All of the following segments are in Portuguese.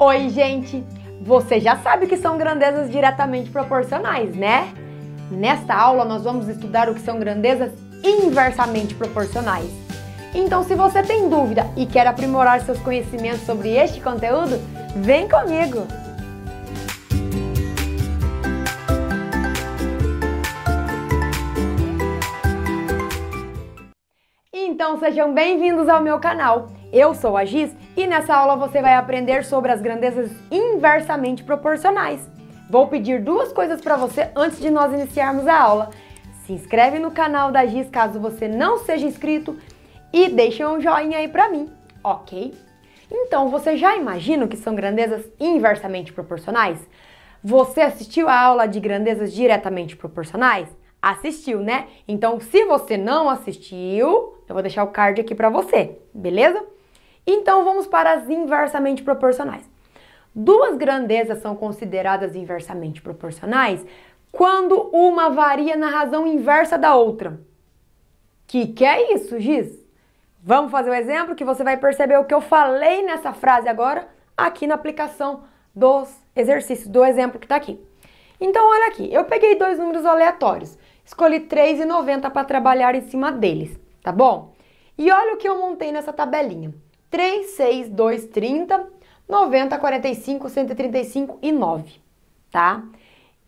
Oi, gente! Você já sabe que são grandezas diretamente proporcionais, né? Nesta aula, nós vamos estudar o que são grandezas inversamente proporcionais. Então, se você tem dúvida e quer aprimorar seus conhecimentos sobre este conteúdo, vem comigo! Então, sejam bem-vindos ao meu canal. Eu sou a Giz e nessa aula você vai aprender sobre as grandezas inversamente proporcionais. Vou pedir duas coisas para você antes de nós iniciarmos a aula. Se inscreve no canal da Giz caso você não seja inscrito e deixa um joinha aí para mim, ok? Então, você já imagina o que são grandezas inversamente proporcionais? Você assistiu a aula de grandezas diretamente proporcionais? Assistiu, né? Então, se você não assistiu, eu vou deixar o card aqui para você, beleza? Então vamos para as inversamente proporcionais. Duas grandezas são consideradas inversamente proporcionais quando uma varia na razão inversa da outra. Que que é isso, Giz? Vamos fazer um exemplo que você vai perceber o que eu falei nessa frase agora aqui na aplicação dos exercícios, do exemplo que está aqui. Então, olha aqui, eu peguei dois números aleatórios, escolhi 3 e 90 para trabalhar em cima deles, tá bom? E olha o que eu montei nessa tabelinha. 36230 9045 135 e 9, tá?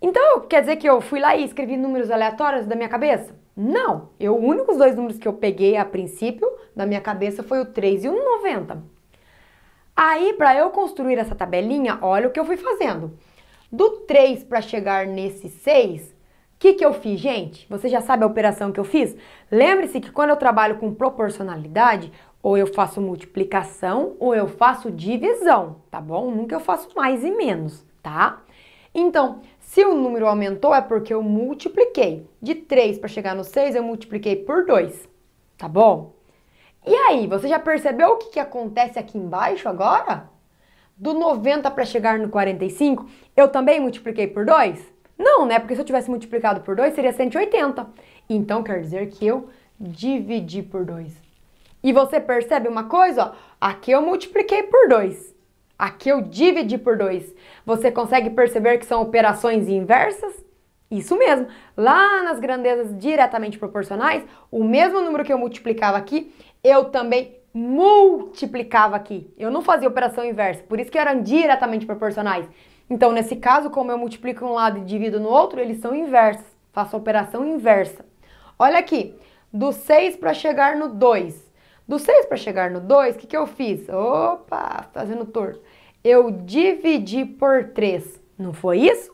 Então, quer dizer que eu fui lá e escrevi números aleatórios da minha cabeça? Não, eu, o único dois números que eu peguei a princípio da minha cabeça foi o 3 e o 90. Aí, para eu construir essa tabelinha, olha o que eu fui fazendo. Do 3 para chegar nesse 6, o que, que eu fiz, gente? Você já sabe a operação que eu fiz? Lembre-se que quando eu trabalho com proporcionalidade, ou eu faço multiplicação ou eu faço divisão, tá bom? Nunca eu faço mais e menos, tá? Então, se o número aumentou é porque eu multipliquei. De 3 para chegar no 6, eu multipliquei por 2, tá bom? E aí, você já percebeu o que, que acontece aqui embaixo agora? Do 90 para chegar no 45, eu também multipliquei por 2? Não, né? Porque se eu tivesse multiplicado por 2, seria 180. Então, quer dizer que eu dividi por 2. E você percebe uma coisa? Ó, aqui eu multipliquei por 2. Aqui eu dividi por 2. Você consegue perceber que são operações inversas? Isso mesmo. Lá nas grandezas diretamente proporcionais, o mesmo número que eu multiplicava aqui, eu também multiplicava aqui. Eu não fazia operação inversa, por isso que eram diretamente proporcionais. Então, nesse caso, como eu multiplico um lado e divido no outro, eles são inversos. Faço a operação inversa. Olha aqui, do 6 para chegar no 2. Do 6 para chegar no 2, o que, que eu fiz? Opa, fazendo torto. Eu dividi por 3, não foi isso?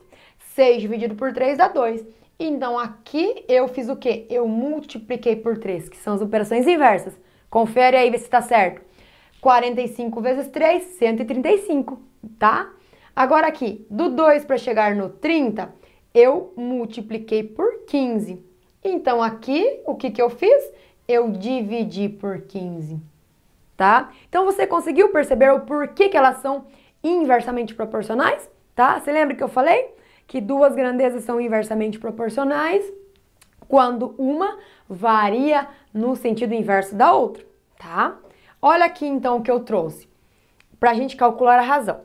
6 dividido por 3 dá 2. Então, aqui eu fiz o quê? Eu multipliquei por 3, que são as operações inversas. Confere aí, vê se tá certo. 45 vezes 3, 135, tá? Agora aqui, do 2 para chegar no 30, eu multipliquei por 15. Então, aqui, o que, que eu fiz? eu dividi por 15, tá? Então você conseguiu perceber o porquê que elas são inversamente proporcionais, tá? Você lembra que eu falei que duas grandezas são inversamente proporcionais quando uma varia no sentido inverso da outra, tá? Olha aqui então o que eu trouxe para a gente calcular a razão.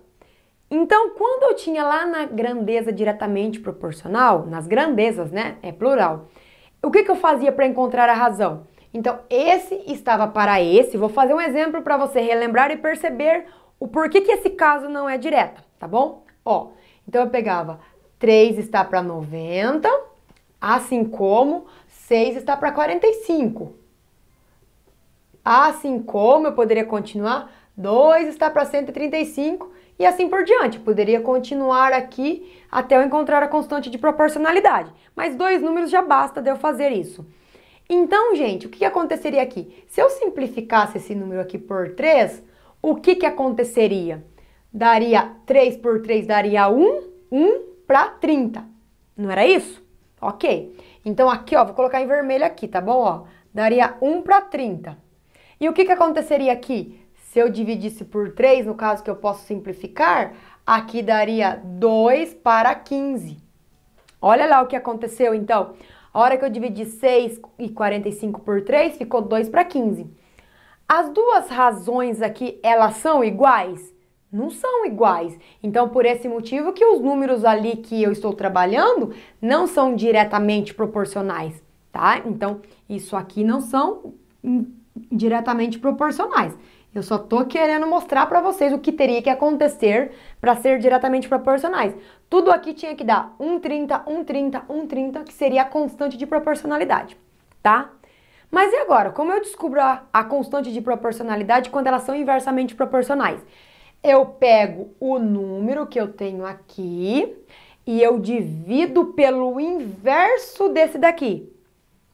Então, quando eu tinha lá na grandeza diretamente proporcional, nas grandezas, né? É plural. O que, que eu fazia para encontrar a razão? Então, esse estava para esse. Vou fazer um exemplo para você relembrar e perceber o porquê que esse caso não é direta, tá bom? Ó, então eu pegava 3 está para 90, assim como 6 está para 45. Assim como eu poderia continuar, 2 está para 135 e assim por diante. Eu poderia continuar aqui até eu encontrar a constante de proporcionalidade, mas dois números já basta de eu fazer isso. Então, gente, o que aconteceria aqui? Se eu simplificasse esse número aqui por 3, o que, que aconteceria? Daria 3 por 3 daria 1, 1 para 30. Não era isso? Ok. Então aqui, ó, vou colocar em vermelho aqui, tá bom? Ó, daria 1 para 30. E o que, que aconteceria aqui? Se eu dividisse por 3, no caso que eu posso simplificar, aqui daria 2 para 15. Olha lá o que aconteceu, então. A hora que eu dividi 6 e 45 por 3, ficou 2 para 15. As duas razões aqui, elas são iguais? Não são iguais. Então, por esse motivo que os números ali que eu estou trabalhando não são diretamente proporcionais, tá? Então, isso aqui não são diretamente proporcionais. Eu só tô querendo mostrar para vocês o que teria que acontecer para ser diretamente proporcionais. Tudo aqui tinha que dar 1,30, 1,30, 1,30, que seria a constante de proporcionalidade, tá? Mas e agora? Como eu descubro a, a constante de proporcionalidade quando elas são inversamente proporcionais? Eu pego o número que eu tenho aqui e eu divido pelo inverso desse daqui,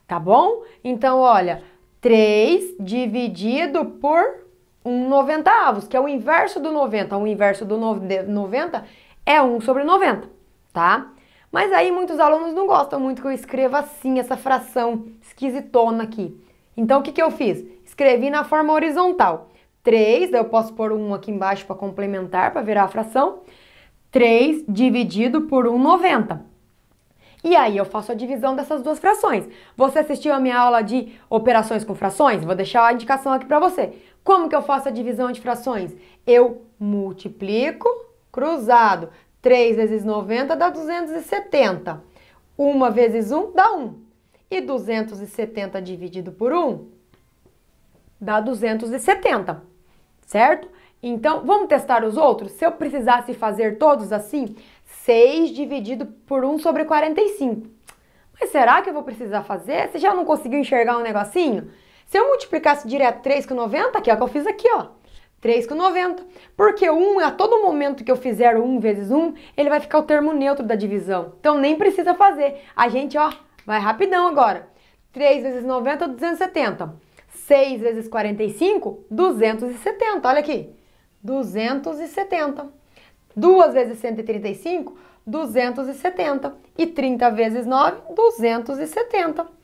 tá bom? Então, olha, 3 dividido por um noventavos, que é o inverso do 90. O inverso do 90 é 1 sobre 90, tá? Mas aí muitos alunos não gostam muito que eu escreva assim, essa fração esquisitona aqui. Então o que, que eu fiz? Escrevi na forma horizontal. 3, eu posso pôr um aqui embaixo para complementar, para virar a fração. 3 dividido por 1,90. E aí eu faço a divisão dessas duas frações. Você assistiu a minha aula de operações com frações? Vou deixar a indicação aqui para você. Como que eu faço a divisão de frações? Eu multiplico cruzado. 3 vezes 90 dá 270. 1 vezes 1 dá 1. E 270 dividido por 1 dá 270, certo? Então, vamos testar os outros? Se eu precisasse fazer todos assim, 6 dividido por 1 sobre 45. Mas será que eu vou precisar fazer? Você já não conseguiu enxergar um negocinho? Se eu multiplicasse direto 3 com 90, que é o que eu fiz aqui, ó. 3 com 90. Porque 1, a todo momento que eu fizer 1 vezes 1, ele vai ficar o termo neutro da divisão. Então nem precisa fazer. A gente, ó, vai rapidão agora. 3 vezes 90, 270. 6 vezes 45, 270. Olha aqui. 270. 2 vezes 135, 270. E 30 vezes 9, 270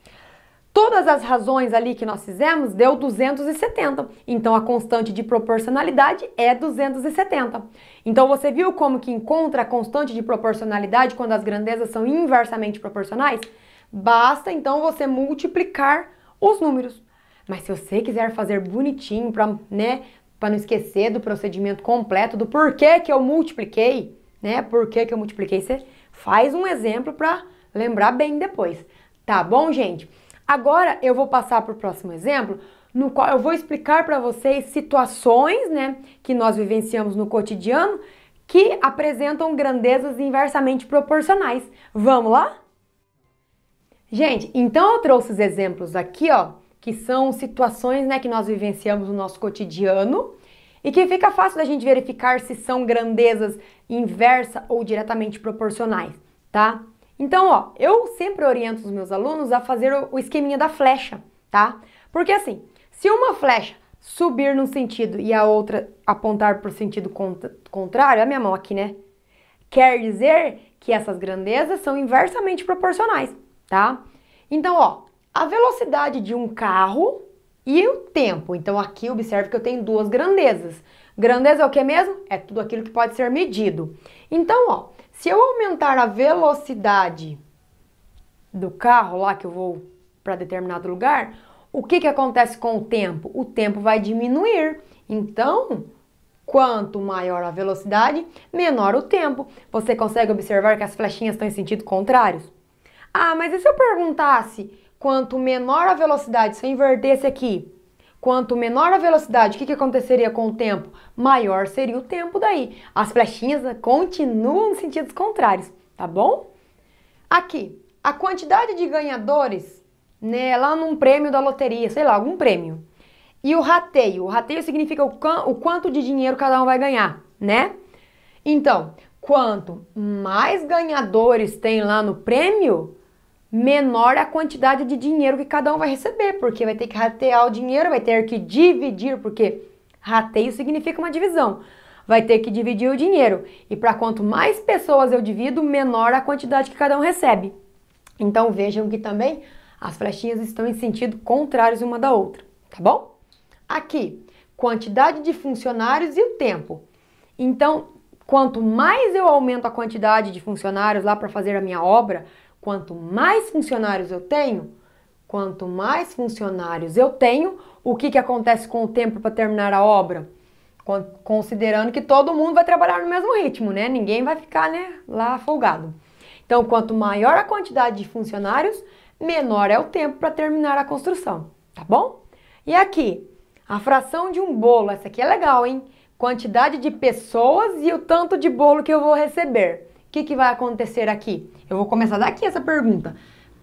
todas as razões ali que nós fizemos deu 270. Então a constante de proporcionalidade é 270. Então você viu como que encontra a constante de proporcionalidade quando as grandezas são inversamente proporcionais? Basta então você multiplicar os números. Mas se você quiser fazer bonitinho para, né, para não esquecer do procedimento completo do porquê que eu multipliquei, né? Porquê que eu multipliquei, você faz um exemplo para lembrar bem depois. Tá bom, gente? Agora eu vou passar para o próximo exemplo, no qual eu vou explicar para vocês situações né, que nós vivenciamos no cotidiano que apresentam grandezas inversamente proporcionais. Vamos lá? Gente, então eu trouxe os exemplos aqui, ó, que são situações né, que nós vivenciamos no nosso cotidiano e que fica fácil da gente verificar se são grandezas inversa ou diretamente proporcionais, tá? Então, ó, eu sempre oriento os meus alunos a fazer o esqueminha da flecha, tá? Porque assim, se uma flecha subir num sentido e a outra apontar para o sentido contrário, a minha mão aqui, né? Quer dizer que essas grandezas são inversamente proporcionais, tá? Então, ó, a velocidade de um carro e o tempo. Então, aqui observe que eu tenho duas grandezas. Grandeza é o que mesmo? É tudo aquilo que pode ser medido. Então, ó, se eu aumentar a velocidade do carro lá que eu vou para determinado lugar, o que, que acontece com o tempo? O tempo vai diminuir. Então, quanto maior a velocidade, menor o tempo. Você consegue observar que as flechinhas estão em sentido contrário? Ah, mas e se eu perguntasse quanto menor a velocidade, se eu invertesse aqui, Quanto menor a velocidade, o que, que aconteceria com o tempo? Maior seria o tempo daí. As flechinhas né, continuam nos sentidos contrários, tá bom? Aqui, a quantidade de ganhadores, né, lá num prêmio da loteria, sei lá, algum prêmio. E o rateio. O rateio significa o, o quanto de dinheiro cada um vai ganhar, né? Então, quanto mais ganhadores tem lá no prêmio, menor a quantidade de dinheiro que cada um vai receber, porque vai ter que ratear o dinheiro, vai ter que dividir, porque rateio significa uma divisão. Vai ter que dividir o dinheiro. E para quanto mais pessoas eu divido, menor a quantidade que cada um recebe. Então vejam que também as flechinhas estão em sentido contrários uma da outra, tá bom? Aqui, quantidade de funcionários e o tempo. Então, quanto mais eu aumento a quantidade de funcionários lá para fazer a minha obra, Quanto mais funcionários eu tenho, quanto mais funcionários eu tenho, o que, que acontece com o tempo para terminar a obra? Considerando que todo mundo vai trabalhar no mesmo ritmo, né? Ninguém vai ficar né, lá folgado. Então, quanto maior a quantidade de funcionários, menor é o tempo para terminar a construção, tá bom? E aqui, a fração de um bolo, essa aqui é legal, hein? Quantidade de pessoas e o tanto de bolo que eu vou receber que, que vai acontecer aqui? Eu vou começar daqui essa pergunta.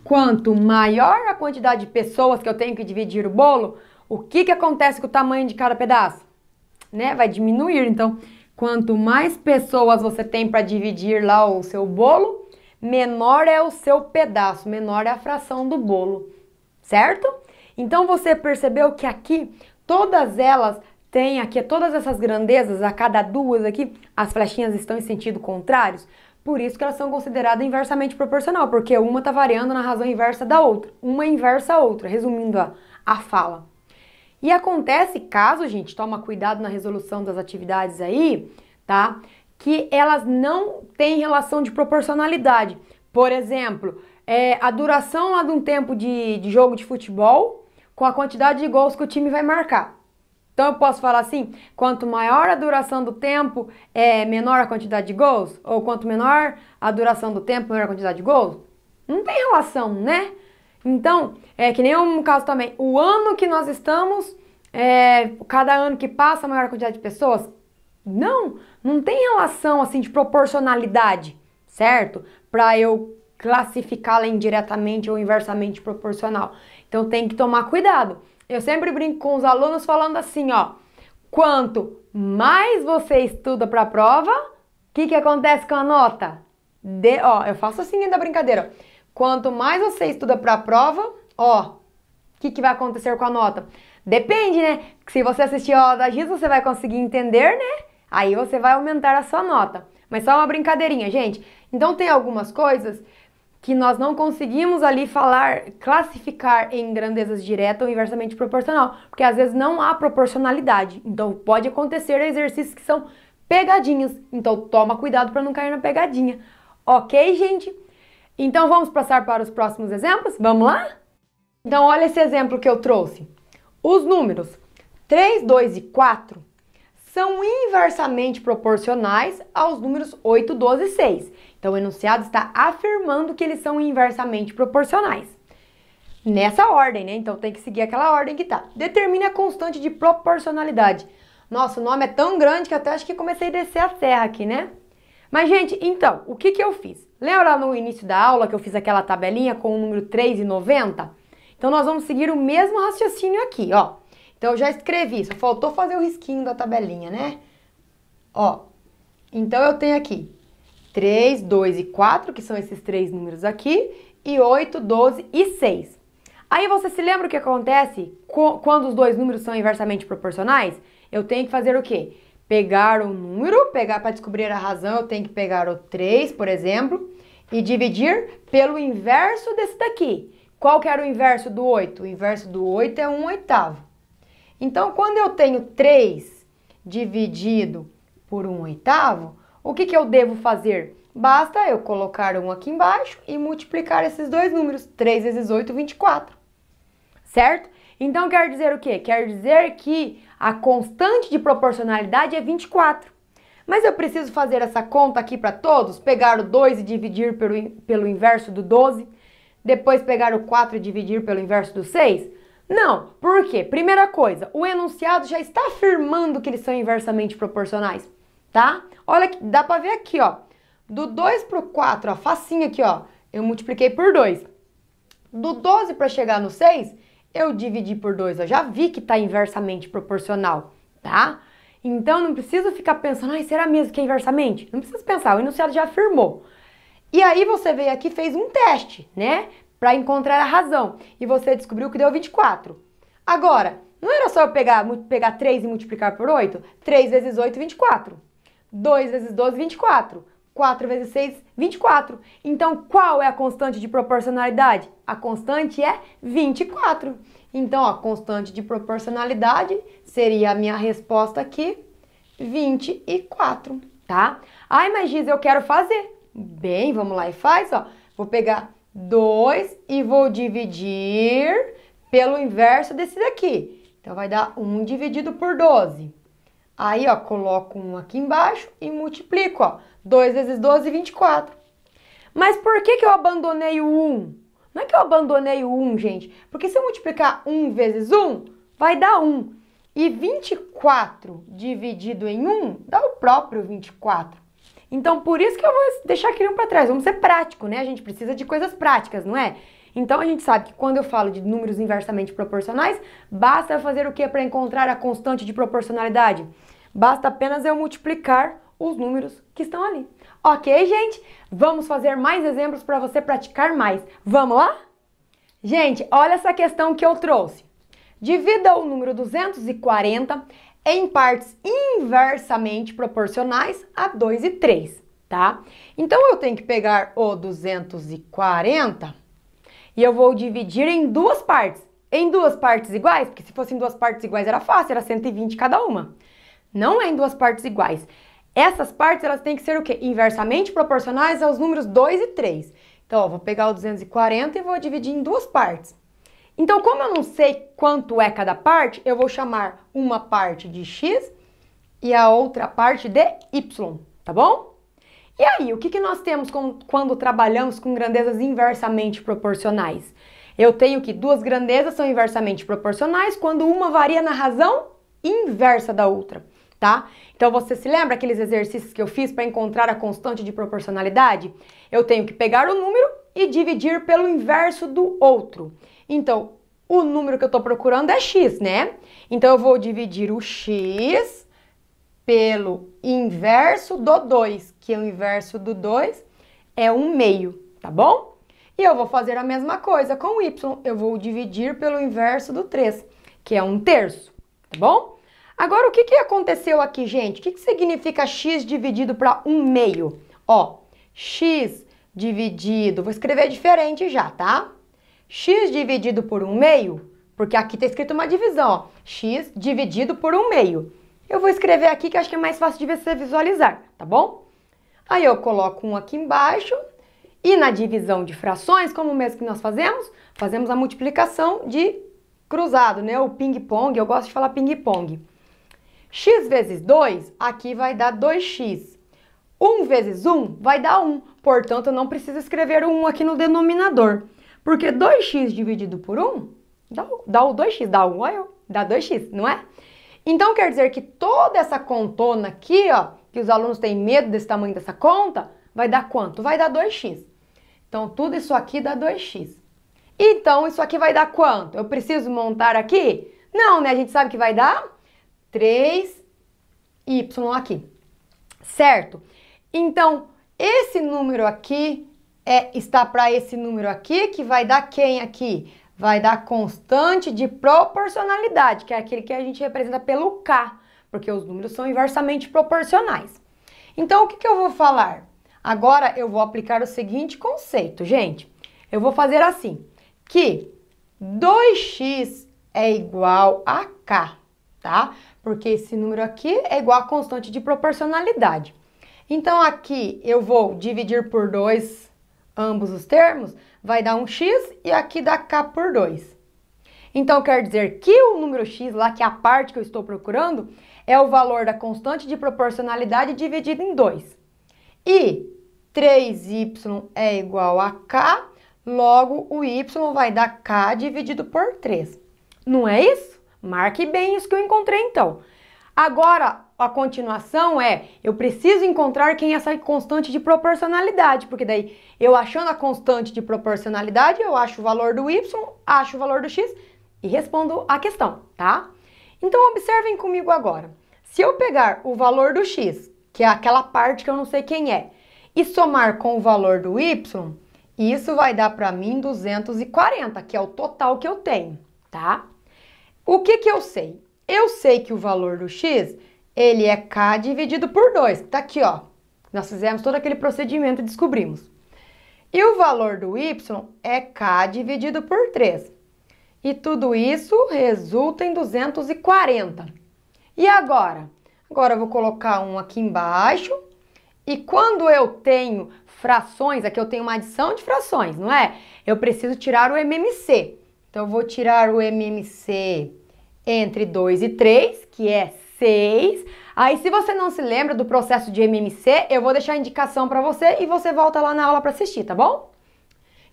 Quanto maior a quantidade de pessoas que eu tenho que dividir o bolo, o que, que acontece com o tamanho de cada pedaço? Né? Vai diminuir. Então, quanto mais pessoas você tem para dividir lá o seu bolo, menor é o seu pedaço, menor é a fração do bolo, certo? Então você percebeu que aqui todas elas têm aqui todas essas grandezas, a cada duas aqui, as flechinhas estão em sentido contrário. Por isso que elas são consideradas inversamente proporcional, porque uma está variando na razão inversa da outra. Uma é inversa a outra, resumindo a, a fala. E acontece caso, gente, toma cuidado na resolução das atividades aí, tá? Que elas não têm relação de proporcionalidade. Por exemplo, é, a duração lá de um tempo de, de jogo de futebol com a quantidade de gols que o time vai marcar. Então eu posso falar assim: quanto maior a duração do tempo, é menor a quantidade de gols? Ou quanto menor a duração do tempo, menor a quantidade de gols? Não tem relação, né? Então, é que nem um caso também, o ano que nós estamos, é, cada ano que passa, maior a quantidade de pessoas? Não, não tem relação assim de proporcionalidade, certo? Para eu classificá-la indiretamente ou inversamente proporcional. Então tem que tomar cuidado. Eu sempre brinco com os alunos falando assim, ó. Quanto mais você estuda para a prova, o que, que acontece com a nota? De, ó, eu faço assim ainda brincadeira. Quanto mais você estuda para a prova, ó, o que, que vai acontecer com a nota? Depende, né? Se você assistir a aula da Giz, você vai conseguir entender, né? Aí você vai aumentar a sua nota. Mas só uma brincadeirinha, gente. Então tem algumas coisas que nós não conseguimos ali falar, classificar em grandezas direta ou inversamente proporcional, porque às vezes não há proporcionalidade. Então pode acontecer exercícios que são pegadinhas. Então toma cuidado para não cair na pegadinha. OK, gente? Então vamos passar para os próximos exemplos? Vamos lá? Então olha esse exemplo que eu trouxe. Os números 3, 2 e 4 são inversamente proporcionais aos números 8, 12 e 6. Então, o enunciado está afirmando que eles são inversamente proporcionais. Nessa ordem, né? Então tem que seguir aquela ordem que tá. Determine a constante de proporcionalidade. Nossa, o nome é tão grande que até acho que comecei a descer a serra aqui, né? Mas, gente, então, o que, que eu fiz? Lembra no início da aula que eu fiz aquela tabelinha com o número 3 e 90? Então, nós vamos seguir o mesmo raciocínio aqui, ó. Então, eu já escrevi, só faltou fazer o risquinho da tabelinha, né? Ó, então eu tenho aqui 3, 2 e 4, que são esses três números aqui, e 8, 12 e 6. Aí você se lembra o que acontece quando os dois números são inversamente proporcionais? Eu tenho que fazer o quê? Pegar um número, pegar para descobrir a razão, eu tenho que pegar o 3, por exemplo, e dividir pelo inverso desse daqui. Qual que era o inverso do 8? O inverso do 8 é 1 oitavo. Então, quando eu tenho 3 dividido por 1 oitavo, o que, que eu devo fazer? Basta eu colocar um aqui embaixo e multiplicar esses dois números, 3 vezes 8, 24. Certo? Então quer dizer o quê? Quer dizer que a constante de proporcionalidade é 24. Mas eu preciso fazer essa conta aqui para todos? Pegar o 2 e dividir pelo, pelo inverso do 12? Depois pegar o 4 e dividir pelo inverso do 6? Não, por quê? Primeira coisa, o enunciado já está afirmando que eles são inversamente proporcionais tá? Olha, dá pra ver aqui, ó. Do 2 pro 4, ó, facinho aqui, ó. Eu multipliquei por 2. Do 12 para chegar no 6, eu dividi por 2. Eu já vi que tá inversamente proporcional, tá? Então, não preciso ficar pensando, ai, será mesmo que é inversamente? Não precisa pensar, o enunciado já afirmou. E aí, você veio aqui e fez um teste, né? Para encontrar a razão. E você descobriu que deu 24. Agora, não era só eu pegar, pegar 3 e multiplicar por 8? 3 vezes 8, 24. 2 vezes 12, 24. 4 vezes 6, 24. Então, qual é a constante de proporcionalidade? A constante é 24. Então, a constante de proporcionalidade seria a minha resposta aqui, 24, tá? Ai, mas Giz, eu quero fazer. Bem, vamos lá e faz, ó. Vou pegar 2 e vou dividir pelo inverso desse daqui. Então, vai dar 1 dividido por 12. Aí, ó, coloco um aqui embaixo e multiplico, ó. 2 vezes 12, 24. Mas por que, que eu abandonei o 1? Não é que eu abandonei o 1, gente. Porque se eu multiplicar 1 vezes 1, vai dar 1. E 24 dividido em 1 dá o próprio 24. Então, por isso que eu vou deixar aquele 1 para trás. Vamos ser prático, né? A gente precisa de coisas práticas, não é? Então a gente sabe que quando eu falo de números inversamente proporcionais, basta fazer o que para encontrar a constante de proporcionalidade? Basta apenas eu multiplicar os números que estão ali. Ok, gente? Vamos fazer mais exemplos para você praticar mais. Vamos lá? Gente, olha essa questão que eu trouxe. Divida o número 240 em partes inversamente proporcionais a 2 e 3, tá? Então eu tenho que pegar o 240 e eu vou dividir em duas partes. Em duas partes iguais, porque se fossem duas partes iguais era fácil, era 120 cada uma. Não é em duas partes iguais. Essas partes elas têm que ser o quê? Inversamente proporcionais aos números 2 e 3. Então, ó, vou pegar o 240 e vou dividir em duas partes. Então, como eu não sei quanto é cada parte, eu vou chamar uma parte de x e a outra parte de y, tá bom? E aí, o que, que nós temos com, quando trabalhamos com grandezas inversamente proporcionais? Eu tenho que duas grandezas são inversamente proporcionais quando uma varia na razão inversa da outra, tá? Então você se lembra aqueles exercícios que eu fiz para encontrar a constante de proporcionalidade? Eu tenho que pegar o número e dividir pelo inverso do outro. Então, o número que eu estou procurando é x, né? Então eu vou dividir o x pelo inverso do 2 que é o inverso do 2, é 1 meio, tá bom? E eu vou fazer a mesma coisa com o y, eu vou dividir pelo inverso do 3, que é 1 terço, tá bom? Agora, o que, que aconteceu aqui, gente? O que, que significa x dividido para 1 meio? Ó, x dividido, vou escrever diferente já, tá? x dividido por 1 meio, porque aqui está escrito uma divisão, ó, x dividido por 1 meio. Eu vou escrever aqui que acho que é mais fácil de você visualizar, tá bom? Aí eu coloco um aqui embaixo e na divisão de frações, como mesmo que nós fazemos, fazemos a multiplicação de cruzado, né? O ping-pong, eu gosto de falar ping-pong. x vezes 2, aqui vai dar 2x. 1 vezes 1 vai dar 1, portanto eu não preciso escrever o 1 aqui no denominador, porque 2x dividido por 1 dá, dá o 2x, dá 1, olha dá 2x, não é? Então quer dizer que toda essa contona aqui, ó, que os alunos têm medo desse tamanho dessa conta, vai dar quanto? Vai dar 2x. Então, tudo isso aqui dá 2x. Então, isso aqui vai dar quanto? Eu preciso montar aqui? Não, né? A gente sabe que vai dar 3y aqui, certo? Então, esse número aqui é, está para esse número aqui, que vai dar quem aqui? Vai dar constante de proporcionalidade, que é aquele que a gente representa pelo K porque os números são inversamente proporcionais. Então, o que, que eu vou falar? Agora, eu vou aplicar o seguinte conceito, gente. Eu vou fazer assim, que 2x é igual a k, tá? Porque esse número aqui é igual à constante de proporcionalidade. Então, aqui eu vou dividir por 2 ambos os termos, vai dar um x e aqui dá k por 2. Então, quer dizer que o número x lá, que é a parte que eu estou procurando, é o valor da constante de proporcionalidade dividido em 2. E 3y é igual a k, logo o y vai dar k dividido por 3. Não é isso? Marque bem isso que eu encontrei então. Agora, a continuação é, eu preciso encontrar quem é essa constante de proporcionalidade, porque daí eu achando a constante de proporcionalidade, eu acho o valor do y, acho o valor do x e respondo a questão, tá? Então observem comigo agora. Se eu pegar o valor do x, que é aquela parte que eu não sei quem é, e somar com o valor do y, isso vai dar para mim 240, que é o total que eu tenho, tá? O que que eu sei? Eu sei que o valor do x, ele é k dividido por 2, tá aqui, ó. Nós fizemos todo aquele procedimento e descobrimos. E o valor do y é k dividido por 3. E tudo isso resulta em 240. E agora? Agora eu vou colocar um aqui embaixo. E quando eu tenho frações, aqui eu tenho uma adição de frações, não é? Eu preciso tirar o MMC. Então eu vou tirar o MMC entre 2 e 3, que é 6. Aí se você não se lembra do processo de MMC, eu vou deixar a indicação para você e você volta lá na aula para assistir, tá bom?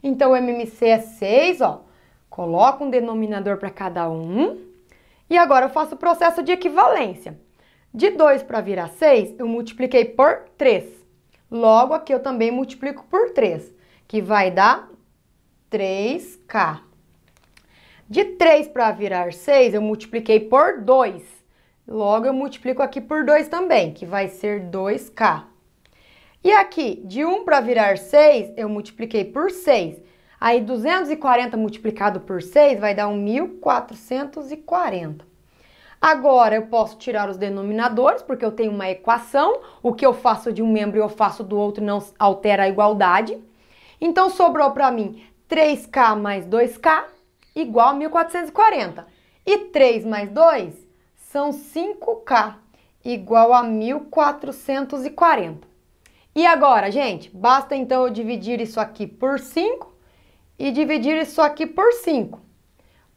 Então o MMC é 6, ó. Coloco um denominador para cada um. E agora eu faço o processo de equivalência. De 2 para virar 6, eu multipliquei por 3. Logo, aqui eu também multiplico por 3, que vai dar 3K. De 3 para virar 6, eu multipliquei por 2. Logo, eu multiplico aqui por 2 também, que vai ser 2K. E aqui, de 1 para virar 6, eu multipliquei por 6, Aí 240 multiplicado por 6 vai dar 1.440. Agora eu posso tirar os denominadores, porque eu tenho uma equação, o que eu faço de um membro e eu faço do outro não altera a igualdade. Então sobrou para mim 3k mais 2k igual a 1440. E 3 mais 2 são 5k igual a 1440. E agora, gente, basta então eu dividir isso aqui por 5 e dividir isso aqui por 5.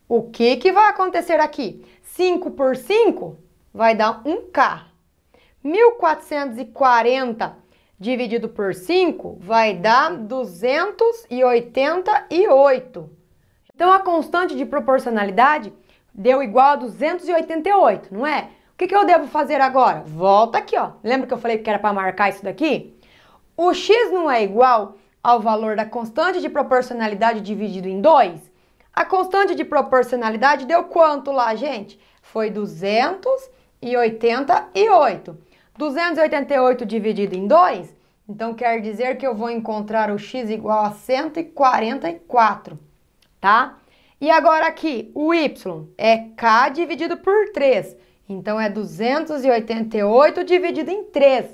O que, que vai acontecer aqui? 5 por 5 vai dar 1K. 1440 dividido por 5 vai dar 288. Então, a constante de proporcionalidade deu igual a 288, não é? O que, que eu devo fazer agora? Volta aqui, ó. Lembra que eu falei que era para marcar isso daqui? O x não é igual ao valor da constante de proporcionalidade dividido em 2, a constante de proporcionalidade deu quanto lá, gente? Foi 288. 288 dividido em 2, então quer dizer que eu vou encontrar o x igual a 144, tá? E agora aqui, o y é k dividido por 3, então é 288 dividido em 3,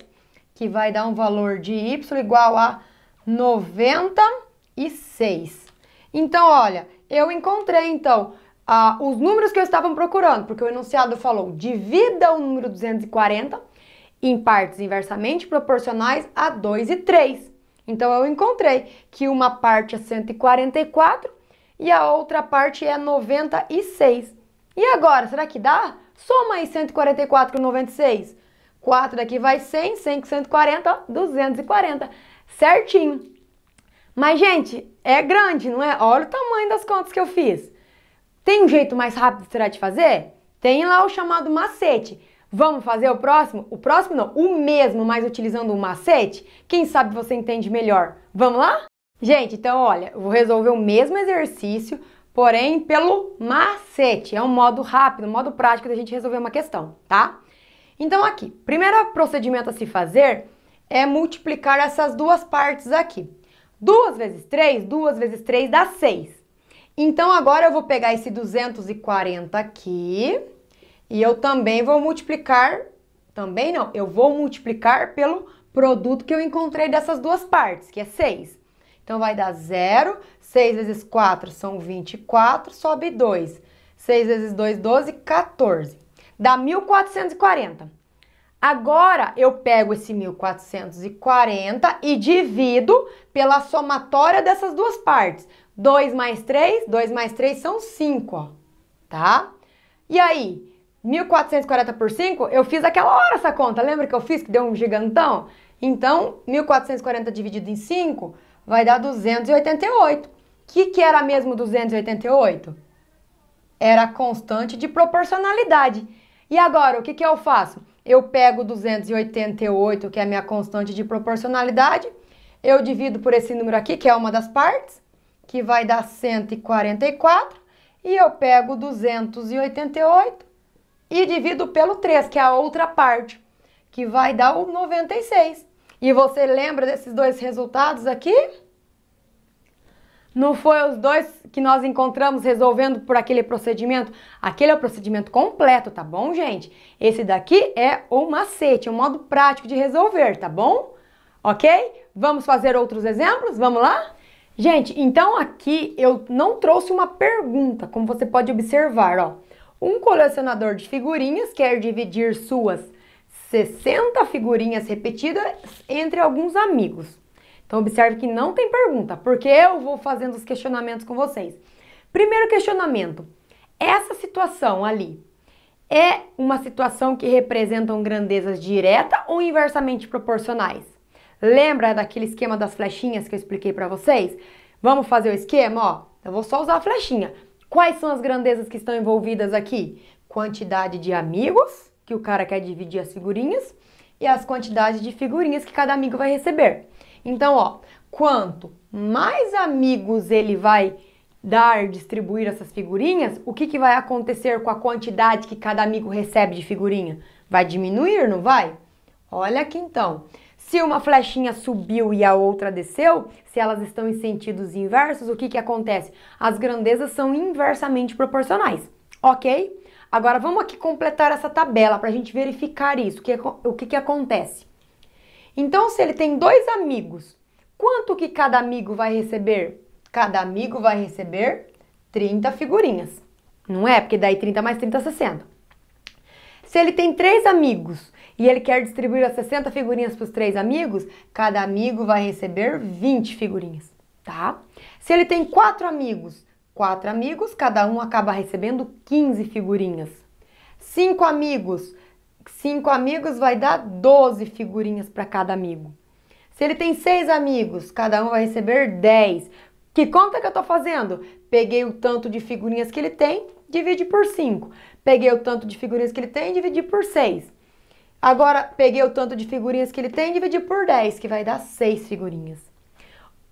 que vai dar um valor de y igual a 96. Então, olha, eu encontrei, então, ah, os números que eu estava procurando, porque o enunciado falou divida o número 240 em partes inversamente proporcionais a 2 e 3. Então eu encontrei que uma parte é 144 e a outra parte é 96. E agora, será que dá? Soma aí 144 com 96. 4 daqui vai 100, 100 com 140, ó, 240 certinho. Mas, gente, é grande, não é? Olha o tamanho das contas que eu fiz. Tem um jeito mais rápido, será, de fazer? Tem lá o chamado macete. Vamos fazer o próximo? O próximo não, o mesmo, mas utilizando um macete? Quem sabe você entende melhor. Vamos lá? Gente, então olha, eu vou resolver o mesmo exercício, porém pelo macete. É um modo rápido, um modo prático da gente resolver uma questão, tá? Então aqui, primeiro procedimento a se fazer é multiplicar essas duas partes aqui. 2 vezes 3, 2 vezes 3 dá 6. Então, agora eu vou pegar esse 240 aqui e eu também vou multiplicar, também não, eu vou multiplicar pelo produto que eu encontrei dessas duas partes, que é 6. Então, vai dar 0, 6 vezes 4 são 24, sobe 2. 6 vezes 2, 12, 14. Dá 1440. Agora eu pego esse 1440 e divido pela somatória dessas duas partes. 2 mais 3, 2 mais 3 são 5, ó, tá? E aí, 1440 por 5, eu fiz aquela hora essa conta, lembra que eu fiz que deu um gigantão? Então, 1440 dividido em 5 vai dar 288. O que, que era mesmo 288? Era a constante de proporcionalidade. E agora, o que, que eu faço? eu pego 288, que é a minha constante de proporcionalidade, eu divido por esse número aqui, que é uma das partes, que vai dar 144, e eu pego 288 e divido pelo 3, que é a outra parte, que vai dar o 96. E você lembra desses dois resultados aqui? Não foi os dois que nós encontramos resolvendo por aquele procedimento? Aquele é o procedimento completo, tá bom, gente? Esse daqui é o macete, é o um modo prático de resolver, tá bom? Ok? Vamos fazer outros exemplos? Vamos lá? Gente, então aqui eu não trouxe uma pergunta, como você pode observar, ó. Um colecionador de figurinhas quer dividir suas 60 figurinhas repetidas entre alguns amigos. Então observe que não tem pergunta, porque eu vou fazendo os questionamentos com vocês. Primeiro questionamento: essa situação ali é uma situação que representam grandezas direta ou inversamente proporcionais? Lembra daquele esquema das flechinhas que eu expliquei para vocês? Vamos fazer o esquema, ó. Eu vou só usar a flechinha. Quais são as grandezas que estão envolvidas aqui? Quantidade de amigos, que o cara quer dividir as figurinhas, e as quantidades de figurinhas que cada amigo vai receber. Então, ó, quanto mais amigos ele vai dar, distribuir essas figurinhas, o que, que vai acontecer com a quantidade que cada amigo recebe de figurinha? Vai diminuir, não vai? Olha aqui então. Se uma flechinha subiu e a outra desceu, se elas estão em sentidos inversos, o que, que acontece? As grandezas são inversamente proporcionais, ok? Agora vamos aqui completar essa tabela para a gente verificar isso, o que, o que, que acontece. Então, se ele tem dois amigos, quanto que cada amigo vai receber? Cada amigo vai receber 30 figurinhas. Não é? Porque daí 30 mais 30 é 60. Se ele tem três amigos e ele quer distribuir as 60 figurinhas para os três amigos, cada amigo vai receber 20 figurinhas, tá? Se ele tem quatro amigos, quatro amigos, cada um acaba recebendo 15 figurinhas. Cinco amigos, cinco amigos, vai dar 12 figurinhas para cada amigo. Se ele tem seis amigos, cada um vai receber 10. Que conta que eu estou fazendo? Peguei o tanto de figurinhas que ele tem, divide por 5. Peguei o tanto de figurinhas que ele tem, dividi por 6. Agora, peguei o tanto de figurinhas que ele tem, dividi por 10, que vai dar 6 figurinhas.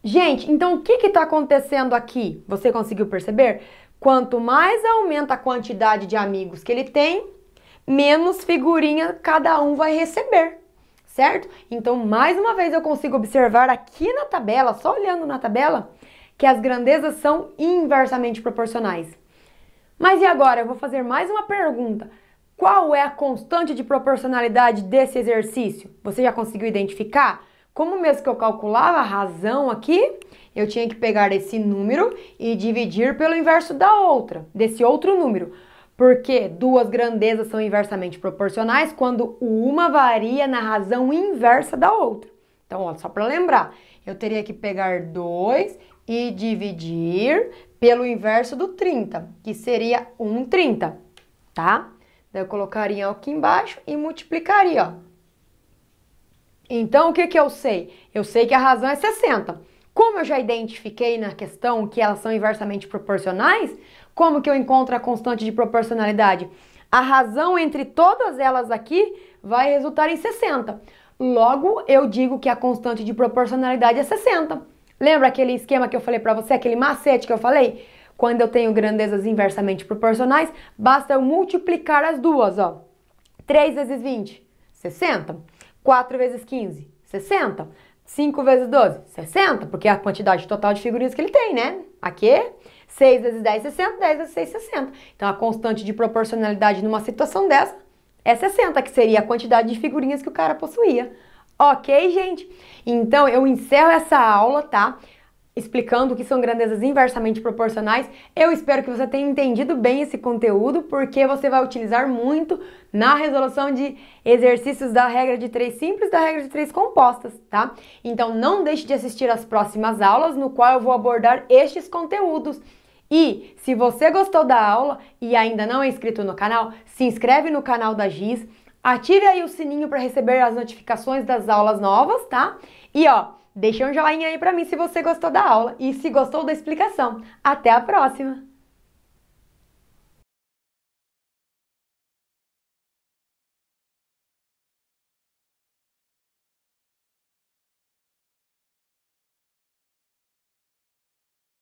Gente, então o que está acontecendo aqui? Você conseguiu perceber? Quanto mais aumenta a quantidade de amigos que ele tem, menos figurinha cada um vai receber, certo? Então, mais uma vez, eu consigo observar aqui na tabela, só olhando na tabela, que as grandezas são inversamente proporcionais. Mas e agora? Eu vou fazer mais uma pergunta. Qual é a constante de proporcionalidade desse exercício? Você já conseguiu identificar? Como mesmo que eu calculava a razão aqui, eu tinha que pegar esse número e dividir pelo inverso da outra, desse outro número porque duas grandezas são inversamente proporcionais quando uma varia na razão inversa da outra. Então, ó, só para lembrar, eu teria que pegar 2 e dividir pelo inverso do 30, que seria 1,30, 30, tá? Daí eu colocaria aqui embaixo e multiplicaria, ó. Então, o que, que eu sei? Eu sei que a razão é 60. Como eu já identifiquei na questão que elas são inversamente proporcionais, como que eu encontro a constante de proporcionalidade? A razão entre todas elas aqui vai resultar em 60. Logo, eu digo que a constante de proporcionalidade é 60. Lembra aquele esquema que eu falei para você, aquele macete que eu falei? Quando eu tenho grandezas inversamente proporcionais, basta eu multiplicar as duas, ó. 3 vezes 20, 60. 4 vezes 15, 60. 5 vezes 12, 60, porque é a quantidade total de figurinhas que ele tem, né? Aqui 6 vezes 10, 60. 10 vezes 6, 60. Então, a constante de proporcionalidade numa situação dessa é 60, que seria a quantidade de figurinhas que o cara possuía. Ok, gente? Então, eu encerro essa aula, tá? Explicando o que são grandezas inversamente proporcionais. Eu espero que você tenha entendido bem esse conteúdo, porque você vai utilizar muito na resolução de exercícios da regra de três simples da regra de três compostas, tá? Então, não deixe de assistir as próximas aulas, no qual eu vou abordar estes conteúdos. E se você gostou da aula e ainda não é inscrito no canal, se inscreve no canal da Giz, ative aí o sininho para receber as notificações das aulas novas, tá? E ó, deixa um joinha aí para mim se você gostou da aula e se gostou da explicação. Até a próxima.